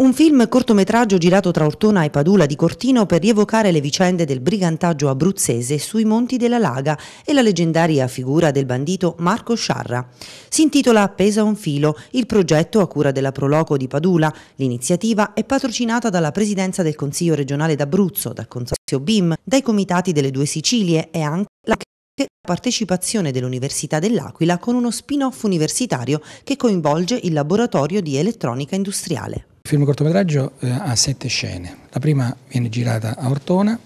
Un film cortometraggio girato tra Ortona e Padula di Cortino per rievocare le vicende del brigantaggio abruzzese sui monti della Laga e la leggendaria figura del bandito Marco Sciarra. Si intitola Appesa un filo, il progetto a cura della Proloco di Padula. L'iniziativa è patrocinata dalla Presidenza del Consiglio regionale d'Abruzzo, dal Consorzio BIM, dai comitati delle due Sicilie e anche la partecipazione dell'Università dell'Aquila con uno spin-off universitario che coinvolge il laboratorio di elettronica industriale. Il film cortometraggio eh, ha sette scene. La prima viene girata a Ortona,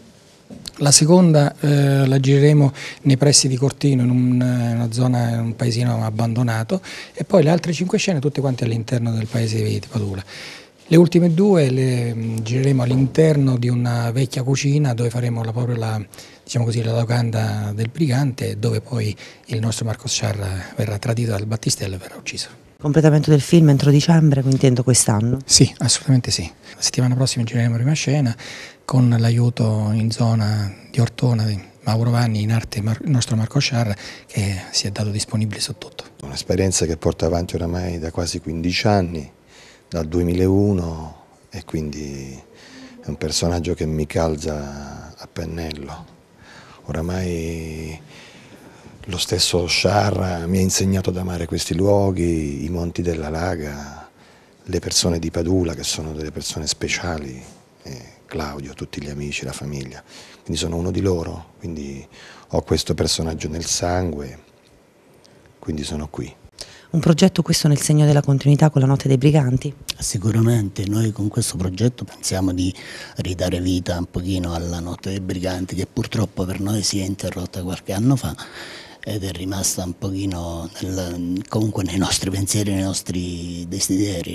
la seconda eh, la gireremo nei pressi di Cortino, in, un, eh, una zona, in un paesino abbandonato, e poi le altre cinque scene tutte quante all'interno del paese di Padula. Le ultime due le mm, gireremo all'interno di una vecchia cucina dove faremo la, proprio la, diciamo così, la locanda del brigante, dove poi il nostro Marco Sciarra verrà tradito dal battistello e verrà ucciso. Completamento del film entro dicembre, quindi intendo quest'anno? Sì, assolutamente sì. La settimana prossima gireremo prima scena con l'aiuto in zona di Ortona di Mauro Vanni in arte Mar nostro Marco Sciarra che si è dato disponibile su tutto. Un'esperienza che porta avanti oramai da quasi 15 anni, dal 2001 e quindi è un personaggio che mi calza a pennello. Oramai lo stesso Char mi ha insegnato ad amare questi luoghi, i monti della Laga, le persone di Padula che sono delle persone speciali, Claudio, tutti gli amici, la famiglia. Quindi sono uno di loro, quindi ho questo personaggio nel sangue, quindi sono qui. Un progetto questo nel segno della continuità con la Notte dei Briganti? Sicuramente, noi con questo progetto pensiamo di ridare vita un pochino alla Notte dei Briganti che purtroppo per noi si è interrotta qualche anno fa ed è rimasta un pochino nel, comunque nei nostri pensieri, nei nostri desideri.